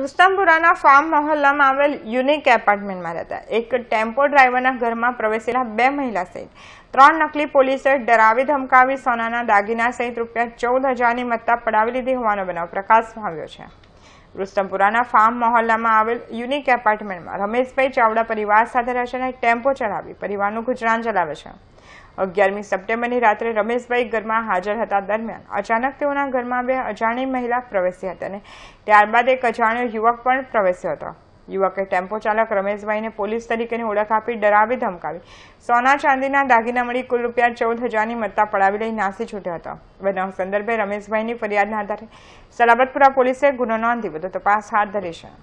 રુસ્તમપુરાના farm મહોલ્લામાં આવેલ unique એપાર્ટમેન્ટમાં રહેતા એક ટેમ્પો ડ્રાઈવરના ઘરમાં પ્રવેશેલા બે મહિલા સહિત ત્રણ નકલી પોલીસે ડરાવી ધમકાવી સોનાના દાગીના સહિત રૂપિયા ચૌદ હજારની મત્તા પડાવી લીધી હોવાનો બનાવ પ્રકાશમાં આવ્યો છે રુસ્તમપુરાના ફાર્મ મહોલ્લામાં આવેલ યુનિક એપાર્ટમેન્ટમાં રમેશભાઈ ચાવડા પરિવાર સાથે રહે છે અને ટેમ્પો ચલાવી પરિવારનું ગુજરાન ચલાવે છે અગિયારમી સપ્ટેમ્બરની રાત્રે રમેશભાઈ ઘરમાં હાજર હતા દરમિયાન અચાનક તેઓના ઘરમાં બે અજાણી મહિલા પ્રવેશી હતી અને ત્યારબાદ એક અજાણ્યો યુવક પણ પ્રવેશ્યો હતો યુવકે ટેમ્પો ચાલક રમેશભાઈને પોલીસ તરીકેની ઓળખ આપી ડરાવી ધમકાવી સોના ચાંદીના દાગીના મળી કુલ રૂપિયા ચૌદ હજારની મત્તા પડાવી લઈ નાસી છૂટ્યો હતો બનાવ સંદર્ભે રમેશભાઈની ફરિયાદના આધારે સલાબતપુરા પોલીસે ગુનો નોંધી વધુ તપાસ હાથ ધરી છે